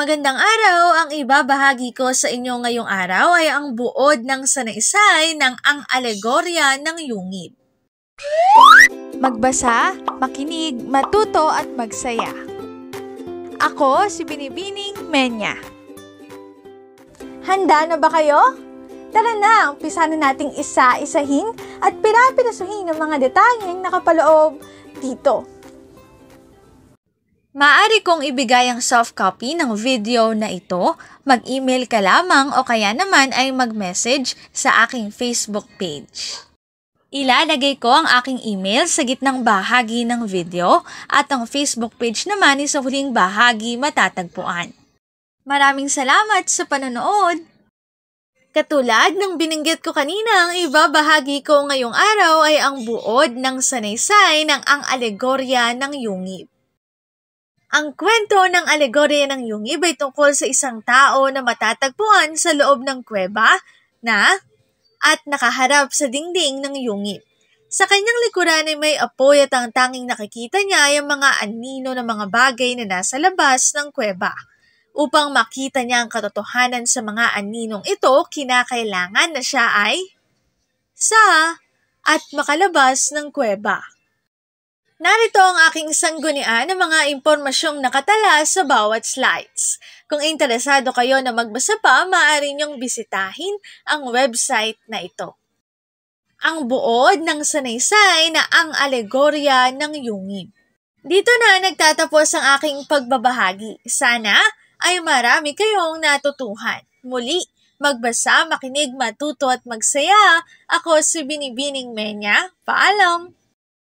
Magandang araw! Ang iba bahagi ko sa inyo ngayong araw ay ang buod ng sanaysay ng Ang Alegorya ng Yungib. Magbasa, makinig, matuto at magsaya. Ako si Binibining Menya. Handa na ba kayo? Tara na, umpisa na nating isa-isahin at pirapirasuhin ang mga detalyeng nakapaloob dito Maari kong ibigay ang soft copy ng video na ito, mag-email ka lamang o kaya naman ay mag-message sa aking Facebook page. Ilalagay ko ang aking email sa gitnang bahagi ng video at ang Facebook page naman ay sa huling bahagi matatagpuan. Maraming salamat sa panonood! Katulad ng binanggit ko kanina, ang iba bahagi ko ngayong araw ay ang buod ng sanaysay ng ang alegorya ng yungib. Ang kwento ng alegorya ng yungib ay tungkol sa isang tao na matatagpuan sa loob ng kuweba na at nakaharap sa dingding ng yungib. Sa kanyang likuran ay may apoy at ang tanging nakikita niya ay ang mga anino ng mga bagay na nasa labas ng kuweba. Upang makita niya ang katotohanan sa mga aninong ito, kinakailangan na siya ay sa at makalabas ng kuweba. Narito ang aking sanggunian ng mga impormasyong nakatala sa bawat slides. Kung interesado kayo na magbasa pa, maaari niyong bisitahin ang website na ito. Ang buod ng sanaysay na ang alegorya ng yungib. Dito na nagtatapos ang aking pagbabahagi. Sana ay marami kayong natutuhan. Muli, magbasa, makinig, matuto at magsaya. Ako si Binibining Menya. Paalam!